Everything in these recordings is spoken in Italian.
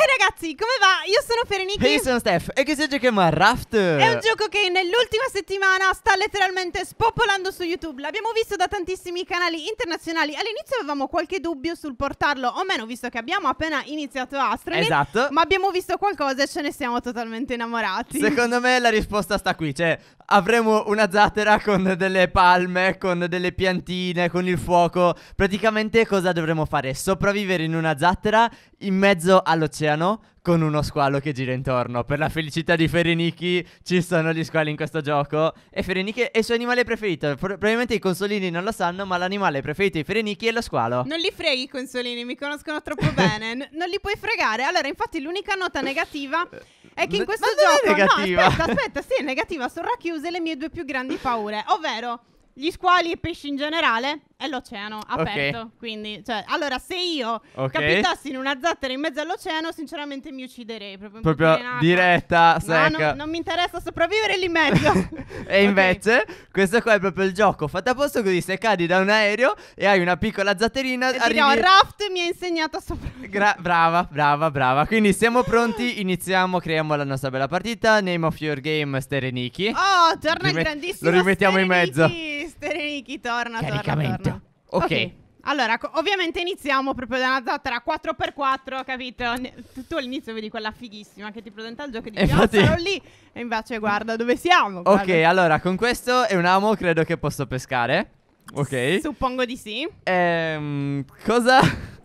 Hey ragazzi, come va? Io sono Fereniki. E io sono Steph. E che se giochiamo a Raft? È un gioco che nell'ultima settimana sta letteralmente spopolando su YouTube. L'abbiamo visto da tantissimi canali internazionali. All'inizio avevamo qualche dubbio sul portarlo o meno, visto che abbiamo appena iniziato Astronaut. Esatto. Ma abbiamo visto qualcosa e ce ne siamo totalmente innamorati. Secondo me la risposta sta qui, cioè avremo una zattera con delle palme, con delle piantine, con il fuoco. Praticamente cosa dovremo fare? Sopravvivere in una zattera in mezzo all'oceano oceano con uno squalo che gira intorno. Per la felicità di Ferenichi ci sono gli squali in questo gioco e Ferenichi è il suo animale preferito. Pro- probabilmente i consolini non lo sanno, ma l'animale preferito di Ferenichi è lo squalo. Non li freghi i consolini, mi conoscono troppo bene. N- non li puoi fregare. Allora, infatti l'unica nota negativa è che in questo ma gioco... È negativa. No, aspetta, aspetta, sì, è negativa. Sono racchiuse le mie due più grandi paure, ovvero gli squali e i pesci in generale è l'oceano aperto. Okay. Quindi, cioè, allora, se io okay. capitassi in una zattera in mezzo all'oceano, sinceramente mi ucciderei. Proprio, proprio diretta, secca. No, non, non mi interessa sopravvivere lì in mezzo. e okay. invece, questo qua è proprio il gioco fatto posto così se cadi da un aereo e hai una piccola zatterina... E arrivi... dirò, Raft mi ha insegnato a sopravvivere. Gra- brava, brava, brava. Quindi siamo pronti, iniziamo, creiamo la nostra bella partita. Name of your game, Stereniki. Oh, torna il Rimet- grandissimo Lo rimettiamo Stereniki. in mezzo essere Ricky, torna, Caricamento. torna, torna. Ok. Allora, ovviamente iniziamo proprio da una zattera 4x4, capito? Ne- tu all'inizio vedi quella fighissima che ti presenta il gioco e dici, ah, Infatti... oh, sarò lì, e invece guarda dove siamo. Ok, guarda. allora, con questo è un amo credo che posso pescare. Ok. Suppongo di sì. Ehm, cosa...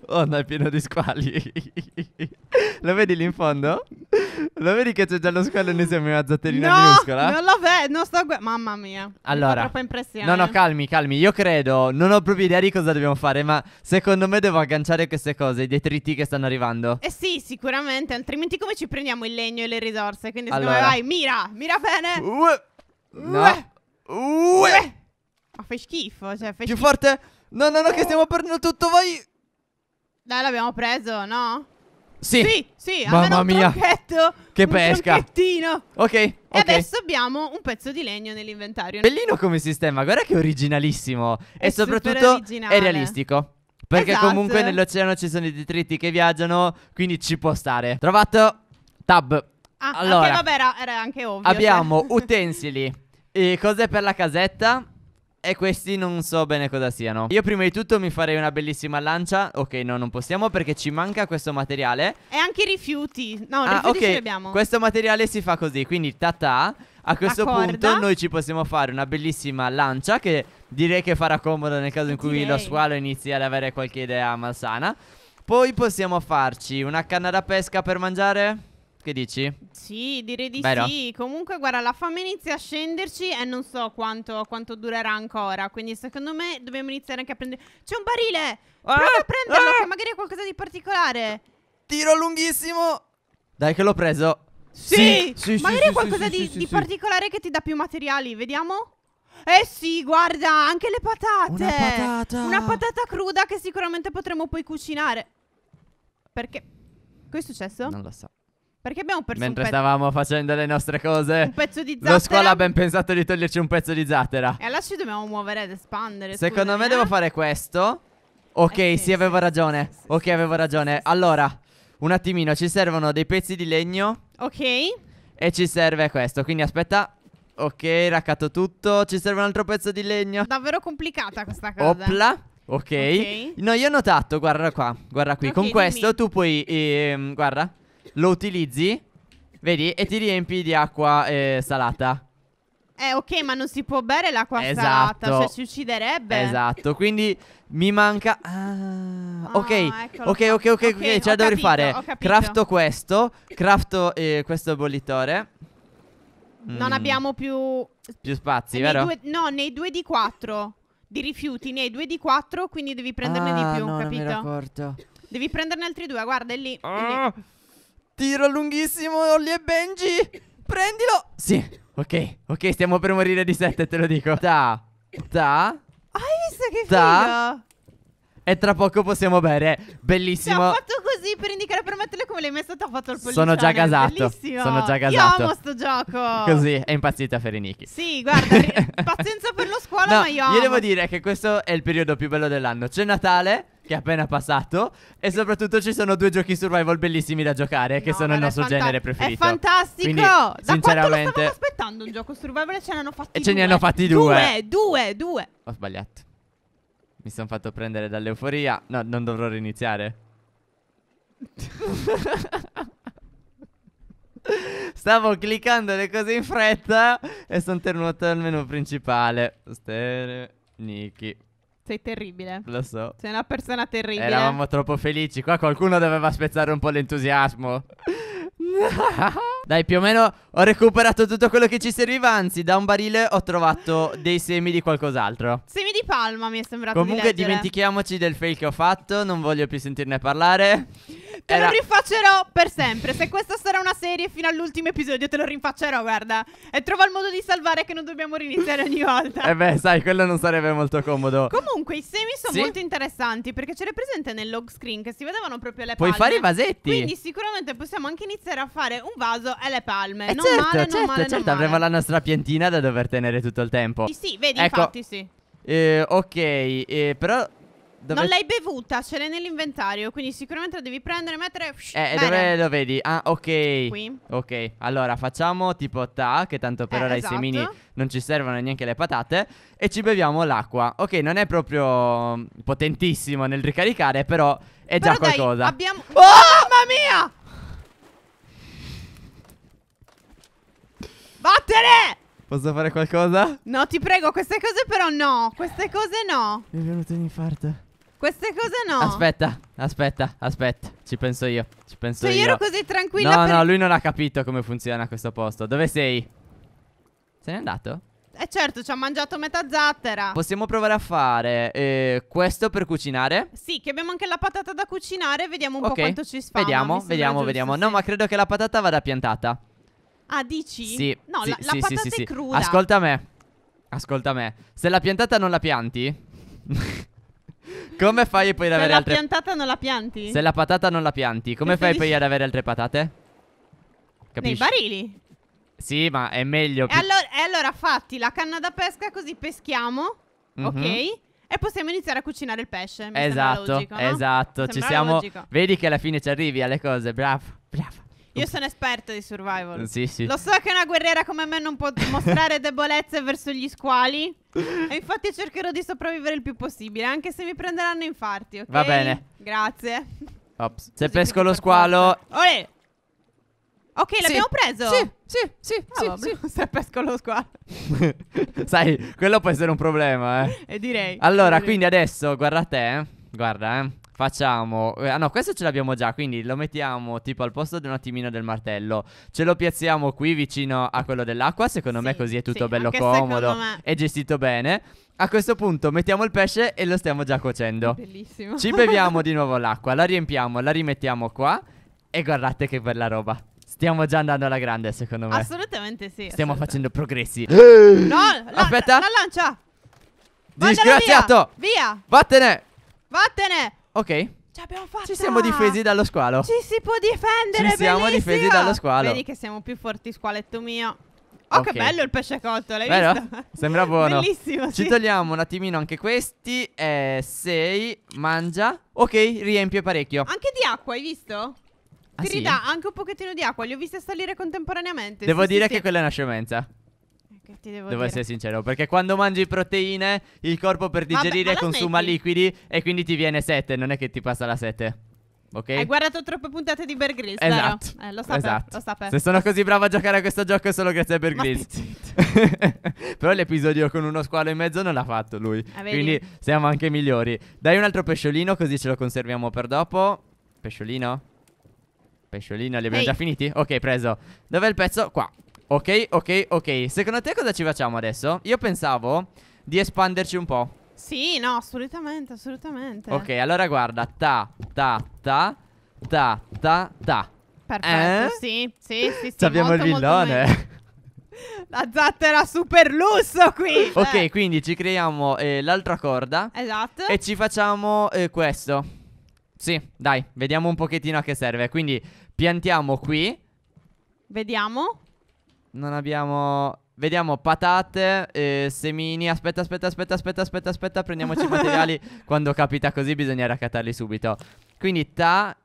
Oh, no, è pieno di squali. lo vedi lì in fondo? Lo vedi che c'è già lo squalo e noi siamo una zatterina no, minuscola? Non lo vedo, non sto guardando. Mamma mia. Allora. Troppa impressione. No, no, calmi, calmi. Io credo, non ho proprio idea di cosa dobbiamo fare, ma secondo me devo agganciare queste cose, i detriti che stanno arrivando. Eh sì, sicuramente, altrimenti come ci prendiamo il legno e le risorse? Quindi allora. secondo me vai, mira, mira bene. Uè. No. Uè. Uè. Ma fai schifo, cioè fai Più schifo. forte? No, no, no, che stiamo perdendo tutto, vai. Dai, l'abbiamo preso, no? Sì. Sì, sì, Mamma mia. Che pesca. Un Ok. E adesso abbiamo un pezzo di legno nell'inventario. Bellino come sistema, guarda che originalissimo. È e soprattutto è realistico. Perché esatto. comunque nell'oceano ci sono i detriti che viaggiano, quindi ci può stare. Trovato tab. Ah, allora, anche, vabbè, era, era anche ovvio. Cioè. Abbiamo cioè. utensili, cose per la casetta e questi non so bene cosa siano Io prima di tutto mi farei una bellissima lancia Ok no non possiamo perché ci manca questo materiale E anche i rifiuti No ah, rifiuti okay. abbiamo Questo materiale si fa così Quindi ta ta a questo punto noi ci possiamo fare una bellissima lancia Che direi che farà comodo nel caso in cui direi. lo squalo inizia ad avere qualche idea malsana Poi possiamo farci una canna da pesca per mangiare che dici? Sì, direi di Vero? sì. Comunque, guarda, la fame inizia a scenderci e non so quanto, quanto durerà ancora. Quindi, secondo me, dobbiamo iniziare anche a prendere. C'è un barile! Ah! Prova a prenderlo, ah! che magari è qualcosa di particolare. Tiro lunghissimo! Dai, che l'ho preso. Sì! sì, sì magari è qualcosa sì, di, di particolare che ti dà più materiali. Vediamo. Eh sì, guarda, anche le patate. Una patata. Una patata cruda che sicuramente potremo poi cucinare. Perché? Che è successo? Non lo so. Perché abbiamo perso Mentre stavamo facendo le nostre cose. Un pezzo di zattera. Lo scuola ha ben pensato di toglierci un pezzo di zattera. E allora ci dobbiamo muovere ed espandere. Secondo scusami, me eh? devo fare questo. Ok, eh, sì, sì, avevo ragione. Sì, sì, ok, avevo ragione. Allora, un attimino, ci servono dei pezzi di legno. Ok. E ci serve questo. Quindi aspetta. Ok, raccato tutto. Ci serve un altro pezzo di legno. Davvero complicata questa cosa. Opla. Okay. ok. No, io ho notato, guarda qua, guarda qui. Okay, Con questo dimmi. tu puoi... Ehm, guarda. Lo utilizzi Vedi E ti riempi di acqua eh, salata eh, ok, ma non si può bere l'acqua esatto. salata, cioè si ucciderebbe. Esatto, quindi mi manca. Ah, ah, ok. Ecco ok, ok, ok, ok, ok, ce la devo rifare. Crafto questo, crafto eh, questo bollitore. Non mm. abbiamo più. Più spazi, eh, nei vero? Due... no, nei 2 di 4 di rifiuti, nei 2 di 4, quindi devi prenderne ah, di più, no, capito? Non mi ero accorto. Devi prenderne altri due, guarda, è lì. È lì. Ah! Tiro lunghissimo, Olli e Benji. Prendilo. Sì, ok, ok, stiamo per morire di sette, te lo dico. Ta. Ta. Hai visto che ta. figo? E tra poco possiamo bere. Bellissimo. Ti ho fatto così per indicare per metterle come l'hai messo. Ti ho fatto il pollice. Sono già casato. Bellissimo. Sono già casato. Io amo sto gioco. Così è impazzita Fereniki. Sì, guarda. pazienza per lo scuola, no, ma io. Io devo dire che questo è il periodo più bello dell'anno. C'è Natale che è appena passato. E soprattutto ci sono due giochi survival bellissimi da giocare, che no, sono il nostro genere preferito. È fantastico! Quindi, da sinceramente. Quanto aspettando un gioco survival e ce ne hanno fatti e due. E ce ne hanno fatti due. Due, due, due. Ho sbagliato. Mi sono fatto prendere dall'euforia. No, non dovrò riniziare. Stavo cliccando le cose in fretta e sono tornato al menu principale. Stereo, Niki. Sei terribile. Lo so. Sei una persona terribile. Eravamo troppo felici. Qua qualcuno doveva spezzare un po' l'entusiasmo. Dai, più o meno ho recuperato tutto quello che ci serviva. Anzi, da un barile ho trovato dei semi di qualcos'altro. Semi di palma mi è sembrato. Comunque, di dimentichiamoci del fail che ho fatto. Non voglio più sentirne parlare. Te Era... lo rinfaccerò per sempre. Se questa sarà una serie fino all'ultimo episodio, te lo rinfaccerò, guarda. E trova il modo di salvare che non dobbiamo riniziare ogni volta. eh beh, sai, quello non sarebbe molto comodo. Comunque, i semi sono sì? molto interessanti perché c'era presente nel log screen che si vedevano proprio le palme. Puoi fare i vasetti. Quindi sicuramente possiamo anche iniziare a fare un vaso e le palme. Eh non certo, male, certo, non male, certo. Non male. avremo la nostra piantina da dover tenere tutto il tempo. Sì, sì vedi, ecco. infatti, sì. Eh, ok, eh, però dove... Non l'hai bevuta, ce l'hai nell'inventario, quindi sicuramente la devi prendere e mettere... Eh, Bene. dove lo vedi? Ah, ok. Qui. Ok, allora facciamo tipo ta, che tanto per eh, ora esatto. i semini non ci servono neanche le patate, e ci beviamo l'acqua. Ok, non è proprio mm, potentissimo nel ricaricare, però è però già dai, qualcosa. abbiamo... Oh! Mamma mia! Vattene! Posso fare qualcosa? No, ti prego, queste cose però no. Queste cose no. Mi è venuto un infarto. Queste cose no. Aspetta, aspetta, aspetta. Ci penso io. Ci penso cioè, io. ero così tranquilla. No, per... no, lui non ha capito come funziona questo posto. Dove sei? Se n'è andato? Eh certo, ci ha mangiato metà zattera. Possiamo provare a fare eh, questo per cucinare? Sì, che abbiamo anche la patata da cucinare. Vediamo un okay. po' quanto ci sfama. Vediamo, vediamo, giusto, vediamo. Sì. No, ma credo che la patata vada piantata. Ah, dici? Sì. No, sì, la, sì, la patata sì, è cruda. Ascolta me. Ascolta me. Se l'ha piantata non la pianti? Come fai poi ad avere altre... Se la piantata non la pianti? Se la patata non la pianti, come fai poi ad avere altre patate? Capisci? Nei barili. Sì, ma è meglio. E allora, e allora fatti la canna da pesca così peschiamo, mm -hmm. ok? E possiamo iniziare a cucinare il pesce. Mi esatto, logico, no? esatto. Sembra ci siamo. Logico. Vedi che alla fine ci arrivi alle cose. Bravo, bravo. Io sono esperta di survival. Sì, sì. Lo so che una guerriera come me non può mostrare debolezze verso gli squali. E infatti cercherò di sopravvivere il più possibile, anche se mi prenderanno infarti, ok? Va bene. Grazie. Ops. Se Così pesco lo squalo. Olè. Ok, sì. l'abbiamo preso. Sì, sì, sì, ah, sì, sì. Se pesco lo squalo. Sai, quello può essere un problema, eh. E eh, direi. Allora, direi. quindi adesso, guarda te, eh. Guarda, eh facciamo... Eh, ah no, questo ce l'abbiamo già, quindi lo mettiamo tipo al posto di un attimino del martello. Ce lo piazziamo qui vicino a quello dell'acqua, secondo sì, me così è tutto sì, bello comodo me... e gestito bene. A questo punto mettiamo il pesce e lo stiamo già cuocendo. Bellissimo. Ci beviamo di nuovo l'acqua, la riempiamo, la rimettiamo qua e guardate che bella roba. Stiamo già andando alla grande, secondo me. Assolutamente sì. Stiamo assolutamente. facendo progressi. Eh! No, la, aspetta. La lancia. Disgraziato. Via. via. Vattene. Vattene. Ok. Ci abbiamo fatto. Ci siamo difesi dallo squalo. Ci si può difendere. Ci siamo bellissimo. difesi dallo squalo. Vedi che siamo più forti, squaletto mio. Oh, okay. che bello il pesce cotto, l'hai Vero? visto? Sembra buono. Bellissimo. Sì. Ci togliamo un attimino anche questi. 6, eh, sei, mangia. Ok, riempie parecchio. Anche di acqua, hai visto? Ah, Ti sì? ridà anche un pochettino di acqua. Li ho viste salire contemporaneamente. Devo sì, dire sì, che quella è una scemenza che ti devo, devo dire? essere sincero, perché quando mangi proteine il corpo per digerire Vabbè, consuma smetti. liquidi e quindi ti viene sete, non è che ti passa la sete. Ok? Hai guardato troppe puntate di Bear Grylls, esatto. Eh, lo sapevo, esatto. lo sapevo. Se sono così bravo a giocare a questo gioco è solo grazie a Bear Grylls. Però l'episodio con uno squalo in mezzo non l'ha fatto lui. Ah, quindi siamo anche migliori. Dai un altro pesciolino così ce lo conserviamo per dopo. Pesciolino? Pesciolino, li abbiamo Ehi. già finiti? Ok, preso. Dov'è il pezzo? Qua. Ok, ok, ok. Secondo te cosa ci facciamo adesso? Io pensavo di espanderci un po'. Sì, no, assolutamente, assolutamente. Ok, allora guarda, ta, ta, ta, ta, ta, ta. Perfetto, eh? sì, sì, sì, sì. Abbiamo molto, il villone. La zattera super lusso qui. Cioè. Ok, eh. quindi ci creiamo eh, l'altra corda. Esatto. E ci facciamo eh, questo. Sì, dai, vediamo un pochettino a che serve. Quindi piantiamo qui. Vediamo. Non abbiamo... Vediamo patate, eh, semini. Aspetta, aspetta, aspetta, aspetta, aspetta, aspetta. Prendiamoci i materiali. Quando capita così bisogna raccattarli subito. Quindi ta...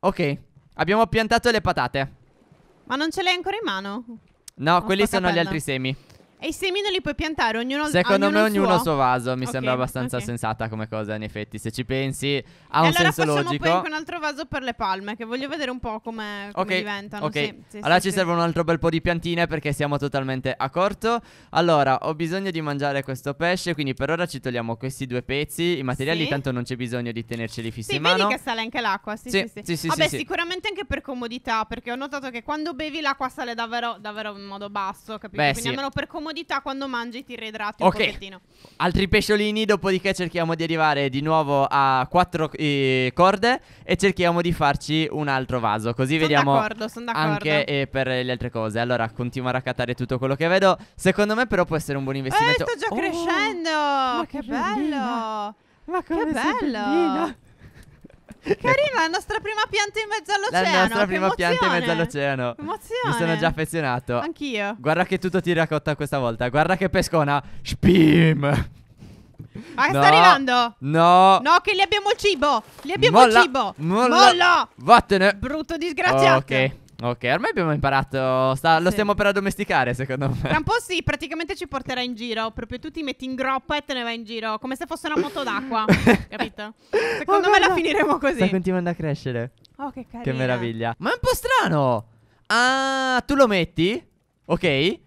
Ok. Abbiamo piantato le patate. Ma non ce le hai ancora in mano? No, oh, quelli sono capendo. gli altri semi. E i semi non li puoi piantare ognuno Secondo ognuno me ognuno il suo vaso mi okay, sembra abbastanza okay. sensata come cosa in effetti se ci pensi ha e un allora senso logico. Allora facciamo poi un altro vaso per le palme che voglio vedere un po' come, come diventano. Ok. Sì, sì, allora sì, ci servono un altro bel po' di piantine perché siamo totalmente a corto. Allora ho bisogno di mangiare questo pesce quindi per ora ci togliamo questi due pezzi, i materiali tanto non c'è bisogno di tenerceli fissi in mano. Sì, vedi che sale anche l'acqua. Sì, sì, sì. sì. Vabbè, sicuramente anche per comodità perché ho notato che quando bevi l'acqua sale davvero, davvero in modo basso, capito? Beh, quindi almeno per comodità comodità quando mangi ti redrati okay. un pochettino. Altri pesciolini, dopodiché cerchiamo di arrivare di nuovo a quattro eh, corde e cerchiamo di farci un altro vaso, così son vediamo d'accordo, son d'accordo. anche eh, per le altre cose. Allora, continuo a raccattare tutto quello che vedo. Secondo me però può essere un buon eh, investimento. Eh, sto già oh, crescendo! Ma che, che bello! Ma che bello! Carina, la nostra prima pianta in mezzo all'oceano. La nostra prima emozione. pianta in mezzo all'oceano. Emozione. Mi sono già affezionato. Anch'io. Guarda che tutto tira cotta questa volta. Guarda che pescona. Spim. Ma no. sta arrivando. No. No, che li abbiamo il cibo. Li abbiamo Molla. il cibo. Molla. Molla. Vattene. Brutto disgraziato. Ok. Ok, ormai abbiamo imparato. Sta, lo stiamo per addomesticare, secondo me. Tra un po' sì, praticamente ci porterà in giro. Proprio tu ti metti in groppa e te ne vai in giro. Come se fosse una moto d'acqua. capito? Secondo oh, me la finiremo così. Sta continuando a crescere. Oh, che carino. Che meraviglia. Ma è un po' strano. Ah, tu lo metti? Ok.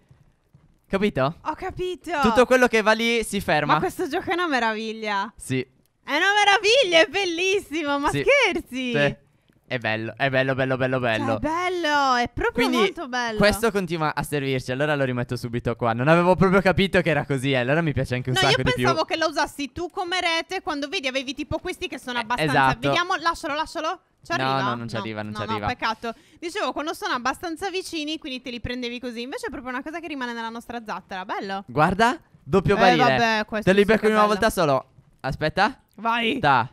Capito? Ho capito. Tutto quello che va lì si ferma. Ma questo gioco è una meraviglia. Sì. È una meraviglia, è bellissimo. Ma sì. scherzi? Sì. È bello, è bello, bello, bello, bello. Cioè, è bello, è proprio Quindi, molto bello. Questo continua a servirci, allora lo rimetto subito qua. Non avevo proprio capito che era così, eh, allora mi piace anche un no, sacco di più. No, io pensavo che lo usassi tu come rete quando vedi avevi tipo questi che sono eh, abbastanza. esatto. Vediamo, lascialo, lascialo. Ci no, arriva? no, non ci no, arriva, non no, ci arriva. No, peccato. Dicevo, quando sono abbastanza vicini, quindi te li prendevi così. Invece è proprio una cosa che rimane nella nostra zattera, bello. Guarda, doppio eh, barile. Eh, vabbè, questo Te li becco una volta solo. Aspetta. Vai. Da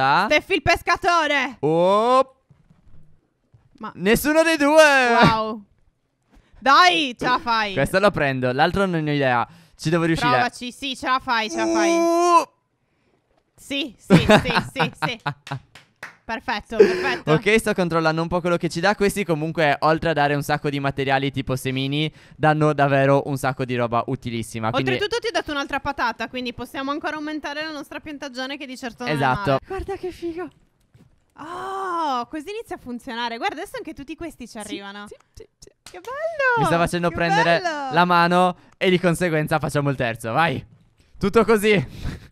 volta. Steffi il pescatore. Oh. Ma. Nessuno dei due. Wow. Dai, ce la fai. Questo lo prendo, l'altro non ne ho idea. Ci devo riuscire. Provaci, sì, ce la fai, ce la fai. Uh. Sì, sì, sì, sì, sì. Perfetto, perfetto. ok, sto controllando un po' quello che ci dà. Questi comunque, oltre a dare un sacco di materiali tipo semini, danno davvero un sacco di roba utilissima. Quindi... Oltretutto ti ho dato un'altra patata, quindi possiamo ancora aumentare la nostra piantagione che di certo non Esatto. Guarda che figo. Oh, così inizia a funzionare. Guarda, adesso anche tutti questi ci arrivano. Sì, sì, sì, sì. Che bello! Mi sta facendo prendere bello! la mano e di conseguenza facciamo il terzo. Vai. Tutto così.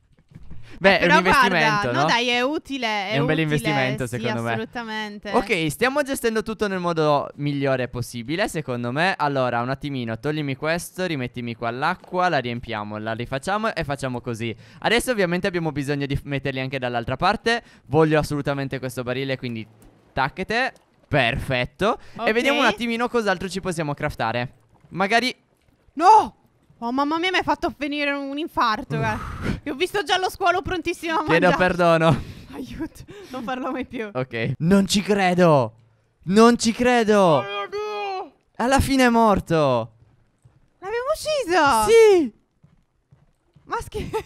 Beh, eh, è un investimento. Guarda, no? no, dai, è utile. È, è un utile, bel investimento, sì, secondo assolutamente. me. Assolutamente. Ok, stiamo gestendo tutto nel modo migliore possibile, secondo me. Allora, un attimino, toglimi questo, rimettimi qua l'acqua, la riempiamo, la rifacciamo e facciamo così. Adesso, ovviamente, abbiamo bisogno di metterli anche dall'altra parte. Voglio assolutamente questo barile, quindi tacchete. Perfetto. Okay. E vediamo un attimino cos'altro ci possiamo craftare. Magari. No! Oh mamma mia mi hai fatto venire un infarto eh. Io ho visto già lo squalo prontissimo a mangiare Chiedo perdono Aiuto Non farlo mai più Ok Non ci credo Non ci credo oh, Alla fine è morto L'abbiamo ucciso Sì Ma scherzo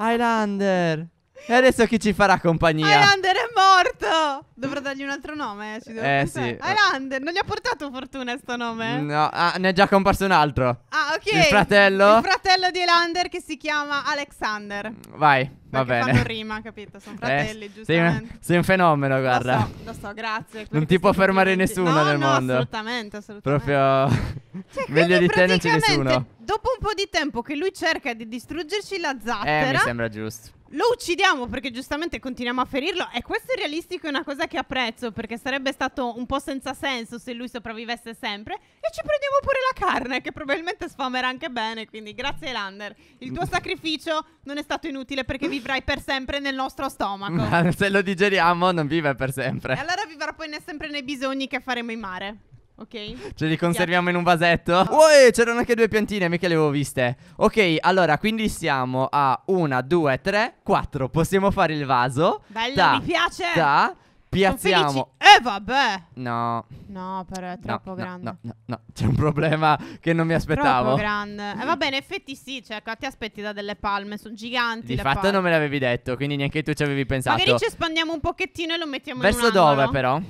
Highlander E adesso chi ci farà compagnia? Highlander morto! Dovrò dargli un altro nome? Eh, ci devo eh pensare. sì. Highlander, non gli ha portato fortuna questo nome? No, ah, ne è già comparso un altro. Ah, ok. Il fratello? Il fratello di Highlander che si chiama Alexander. Vai. Va bene. fanno rima, capito? Sono eh, fratelli, eh, giustamente. Sei, sei un, fenomeno, guarda. Lo so, lo so grazie. Non ti può fermare tutti... nessuno no, nel no, mondo. assolutamente, assolutamente. Proprio... Cioè, meglio di te non c'è nessuno. Dopo un po' di tempo che lui cerca di distruggerci la zattera... Eh, mi sembra giusto. Lo uccidiamo perché giustamente continuiamo a ferirlo e questo è realistico, è una cosa che apprezzo perché sarebbe stato un po' senza senso se lui sopravvivesse sempre e ci prendiamo pure la carne che probabilmente sfamerà anche bene, quindi grazie Lander. Il tuo sacrificio non è stato inutile perché vi vivrai per sempre nel nostro stomaco. Ma se lo digeriamo non vive per sempre. E allora vivrà poi ne- sempre nei bisogni che faremo in mare. Ok. Ce li conserviamo in un vasetto. Oh. c'erano anche due piantine, mica le avevo viste. Ok, allora, quindi siamo a una, due, tre, quattro. Possiamo fare il vaso. Bello, da, mi piace. Da Piazziamo. Eh, vabbè. No. No, però è troppo no, grande. No, no, no, no. c'è un problema che non mi aspettavo. Troppo grande. Eh, vabbè, in effetti sì, cioè, ti aspetti da delle palme, sono giganti. Di fatto palme. non me l'avevi detto, quindi neanche tu ci avevi pensato. Magari ci espandiamo un pochettino e lo mettiamo verso in Verso dove, però?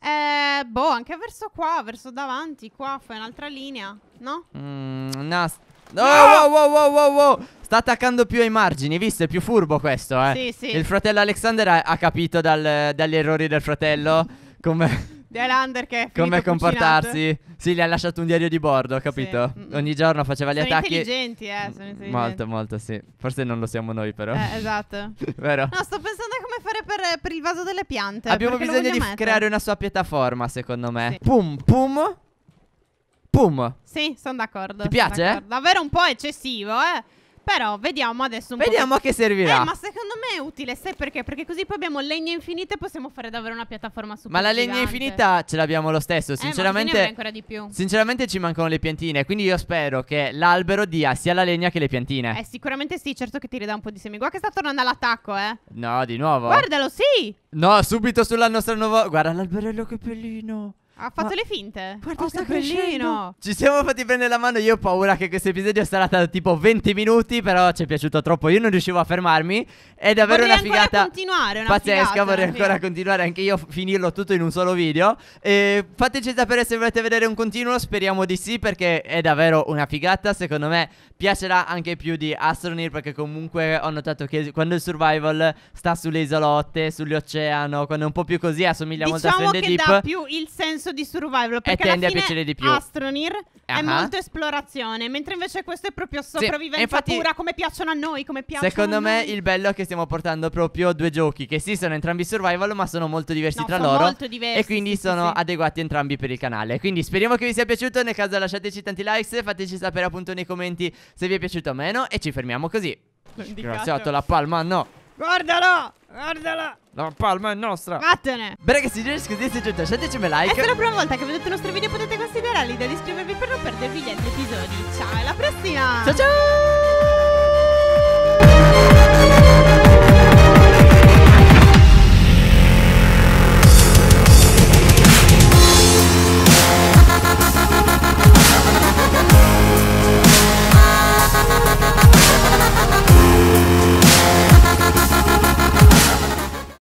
Eh, boh, anche verso qua, verso davanti, qua, fai un'altra linea, no? Mm, no, No, no! Wow, wow, wow, wow, Sta attaccando più ai margini, visto? È più furbo questo, eh. Sì, sì. Il fratello Alexander ha, ha capito dal, dagli errori del fratello come... Dell'under che Come comportarsi. Sì, gli ha lasciato un diario di bordo, capito? Sì. Mm, mm. Ogni giorno faceva gli sono attacchi. Sono intelligenti, eh, mm, sono intelligenti. Molto, molto, sì. Forse non lo siamo noi, però. Eh, esatto. Vero? No, sto pensando a come fare per, per il vaso delle piante. Abbiamo bisogno di mettere. creare una sua piattaforma, secondo me. Sì. Pum, pum pum. Sì, sono d'accordo. Ti piace? D'accordo. Davvero un po' eccessivo, eh. Però vediamo adesso un po'. Vediamo a che servirà. Eh, ma secondo me è utile, sai perché? Perché così poi abbiamo legna infinita e possiamo fare davvero una piattaforma super. Ma la legna gigante. infinita ce l'abbiamo lo stesso. Eh, sinceramente, eh, ancora di più. Sinceramente, ci mancano le piantine. Quindi io spero che l'albero dia sia la legna che le piantine. Eh, sicuramente sì, certo che ti ridà un po' di semi. Guarda che sta tornando all'attacco, eh. No, di nuovo. Guardalo, sì. No, subito sulla nostra nuova. Guarda l'alberello che bellino. Ha fatto Ma le finte. Guarda oh, sta crescendo. Ci siamo fatti prendere la mano. Io ho paura che questo episodio sarà stato tipo 20 minuti. Però ci è piaciuto troppo. Io non riuscivo a fermarmi. È davvero vorrei una figata. continuare. Una pazzesca. Figata, vorrei ancora vero. continuare anche io. Finirlo tutto in un solo video. E fateci sapere se volete vedere un continuo. Speriamo di sì. Perché è davvero una figata. Secondo me piacerà anche più di Astroneer. Perché comunque ho notato che quando il survival sta sulle isolotte, sull'oceano, quando è un po' più così, assomiglia diciamo molto a Stranded diciamo Deep. Diciamo che dà più il senso senso di survival perché e tende a piacere di più. Astronir uh-huh. è molto esplorazione, mentre invece questo è proprio sopravvivenza sì, infatti, pura, come piacciono a noi, come piacciono Secondo me il bello è che stiamo portando proprio due giochi che sì sono entrambi survival, ma sono molto diversi no, tra sono loro molto diversi, e quindi sì, sono sì. adeguati entrambi per il canale. Quindi speriamo che vi sia piaciuto, nel caso lasciateci tanti likes, fateci sapere appunto nei commenti se vi è piaciuto o meno e ci fermiamo così. Grazie la palma, no. Guardalo! Guardala! La palma è nostra! Vattene! Bene ragazzi, io riesco di essere lasciateci un like. E se è la prima volta che vedete il nostro video potete considerare l'idea di iscrivervi per non perdervi gli altri episodi. Ciao, e alla prossima! Ciao ciao!